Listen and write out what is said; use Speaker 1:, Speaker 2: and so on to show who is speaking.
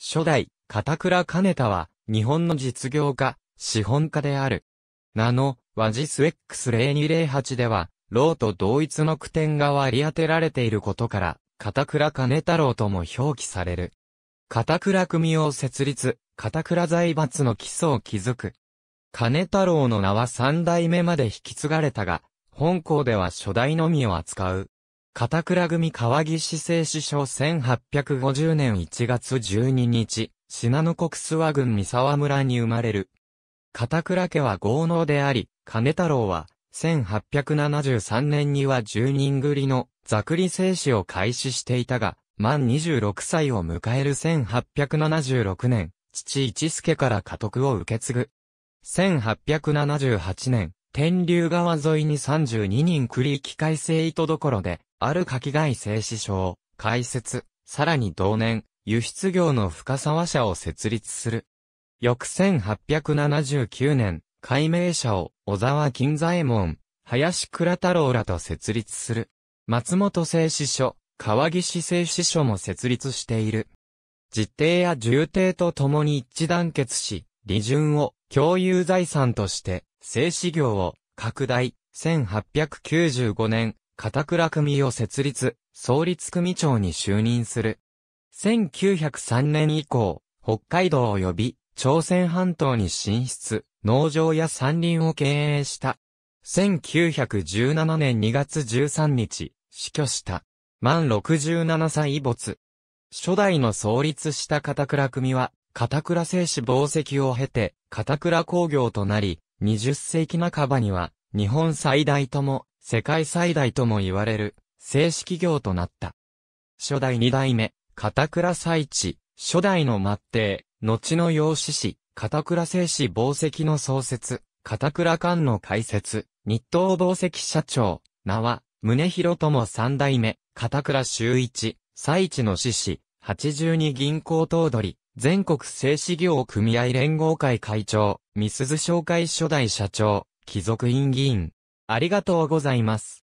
Speaker 1: 初代、片倉兼太は、日本の実業家、資本家である。名の、和ジス X0208 では、ローと同一の句点が割り当てられていることから、片倉兼太郎とも表記される。片倉組を設立、片倉財閥の基礎を築く。兼太郎の名は三代目まで引き継がれたが、本校では初代のみを扱う。片倉組川岸製師匠1850年1月12日、信濃国諏訪郡三沢村に生まれる。片倉家は豪農であり、金太郎は、1873年には10人繰りのざくり製紙を開始していたが、満26歳を迎える1876年、父一助から家督を受け継ぐ。1878年、天竜川沿いに32人繰り機械生糸どころで、ある柿貝製止症、開設、さらに同年、輸出業の深沢社を設立する。翌1879年、解明社を小沢金左衛門、林倉太郎らと設立する。松本製紙所、川岸製紙所も設立している。実定や重定と共に一致団結し、利潤を共有財産として製紙業を拡大、1895年、片倉組を設立、創立組長に就任する。1903年以降、北海道及び朝鮮半島に進出、農場や山林を経営した。1917年2月13日、死去した。満67歳没。初代の創立した片倉組は、片倉製紙紡績を経て、片倉工業となり、20世紀半ばには、日本最大とも、世界最大とも言われる、正式業となった。初代二代目、片倉祭地、初代の末帝、後の養子氏、片倉製紙宝石の創設、片倉館の開設、日東宝石社長、名は、宗広友三代目、片倉修一、祭地の志士、82銀行頭取、全国製紙業組合連合会会長、み鈴紹介初代社長、貴族院議員。ありがとうございます。